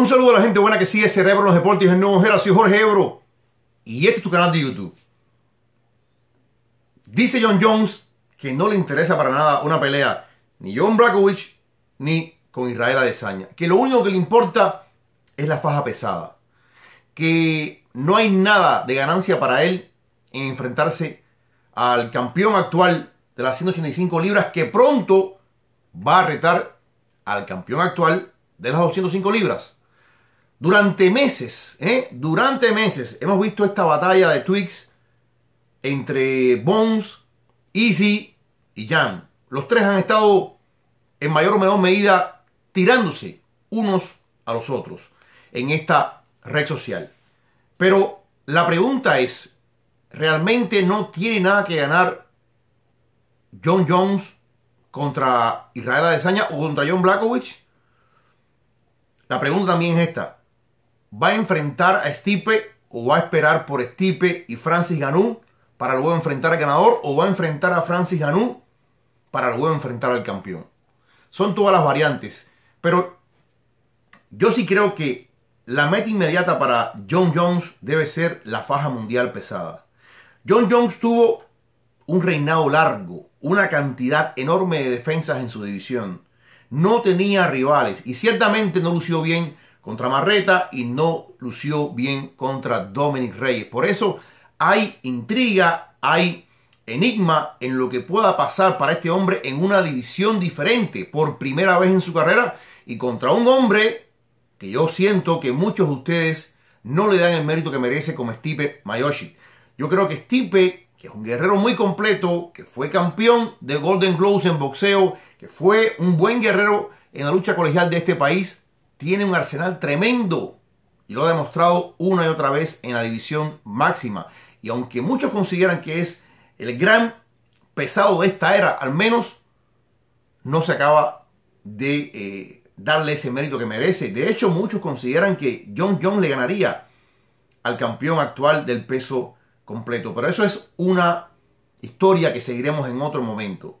Un saludo a la gente buena que sigue Cerebro en los Deportes. En Nuevo Soy Jorge Ebro. Y este es tu canal de YouTube. Dice John Jones que no le interesa para nada una pelea ni John Bracovich ni con Israel Adesanya. Que lo único que le importa es la faja pesada. Que no hay nada de ganancia para él en enfrentarse al campeón actual de las 185 libras que pronto va a retar al campeón actual de las 205 libras. Durante meses, ¿eh? durante meses hemos visto esta batalla de Twix entre Bones, Easy y Jan. Los tres han estado en mayor o menor medida tirándose unos a los otros en esta red social. Pero la pregunta es, ¿realmente no tiene nada que ganar John Jones contra Israel Adesanya o contra John Blackovich? La pregunta también es esta va a enfrentar a Stipe o va a esperar por Stipe y Francis Ganú para luego enfrentar al ganador o va a enfrentar a Francis Ganú para luego enfrentar al campeón. Son todas las variantes, pero yo sí creo que la meta inmediata para John Jones debe ser la faja mundial pesada. John Jones tuvo un reinado largo, una cantidad enorme de defensas en su división. No tenía rivales y ciertamente no lució bien contra Marreta y no lució bien contra Dominic Reyes. Por eso hay intriga, hay enigma en lo que pueda pasar para este hombre en una división diferente por primera vez en su carrera y contra un hombre que yo siento que muchos de ustedes no le dan el mérito que merece como Stipe Mayoshi. Yo creo que Stipe, que es un guerrero muy completo, que fue campeón de Golden Gloves en boxeo, que fue un buen guerrero en la lucha colegial de este país, tiene un arsenal tremendo y lo ha demostrado una y otra vez en la división máxima. Y aunque muchos consideran que es el gran pesado de esta era, al menos no se acaba de eh, darle ese mérito que merece. De hecho, muchos consideran que John Jones le ganaría al campeón actual del peso completo. Pero eso es una historia que seguiremos en otro momento.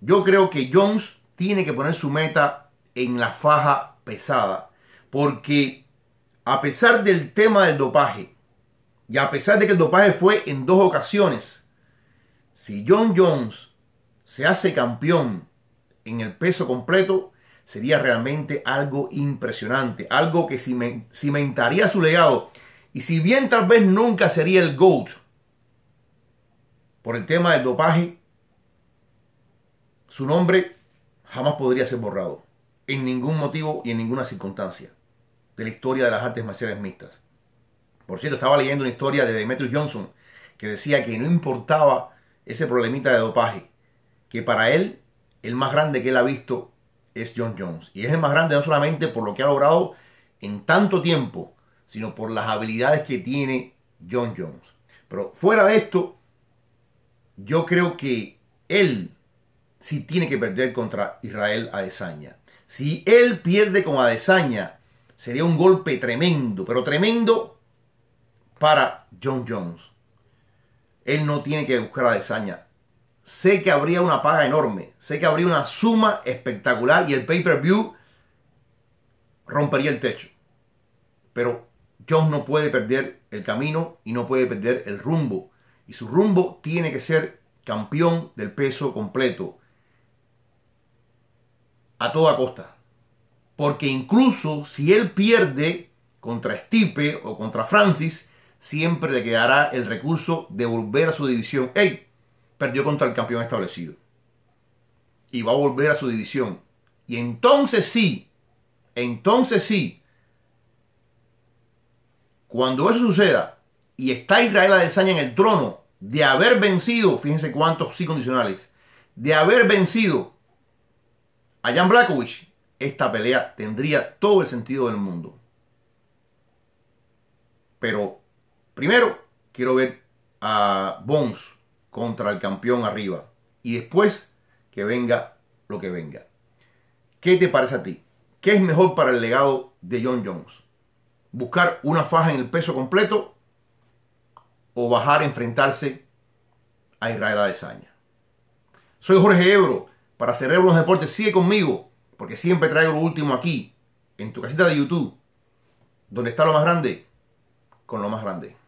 Yo creo que Jones tiene que poner su meta en la faja pesada, porque a pesar del tema del dopaje, y a pesar de que el dopaje fue en dos ocasiones, si John Jones se hace campeón en el peso completo, sería realmente algo impresionante, algo que cimentaría su legado. Y si bien tal vez nunca sería el GOAT por el tema del dopaje, su nombre jamás podría ser borrado en ningún motivo y en ninguna circunstancia de la historia de las artes marciales mixtas. Por cierto, estaba leyendo una historia de Demetrius Johnson que decía que no importaba ese problemita de dopaje, que para él el más grande que él ha visto es John Jones. Y es el más grande no solamente por lo que ha logrado en tanto tiempo, sino por las habilidades que tiene John Jones. Pero fuera de esto, yo creo que él sí tiene que perder contra Israel Adesanya. Si él pierde con Adesanya, sería un golpe tremendo, pero tremendo para John Jones. Él no tiene que buscar a Adesanya. Sé que habría una paga enorme, sé que habría una suma espectacular y el pay-per-view rompería el techo. Pero Jones no puede perder el camino y no puede perder el rumbo. Y su rumbo tiene que ser campeón del peso completo a toda costa. Porque incluso si él pierde contra Stipe o contra Francis, siempre le quedará el recurso de volver a su división. ¡Ey! Perdió contra el campeón establecido. Y va a volver a su división. Y entonces sí, entonces sí, cuando eso suceda y está Israel Adesanya en el trono de haber vencido, fíjense cuántos sí condicionales, de haber vencido a Jan Blackovich, esta pelea tendría todo el sentido del mundo. Pero primero quiero ver a Bones contra el campeón arriba. Y después que venga lo que venga. ¿Qué te parece a ti? ¿Qué es mejor para el legado de John Jones? ¿Buscar una faja en el peso completo o bajar a enfrentarse a Israel Adesanya? Soy Jorge Ebro para Cerebro los Deportes, sigue conmigo, porque siempre traigo lo último aquí, en tu casita de YouTube, donde está lo más grande, con lo más grande.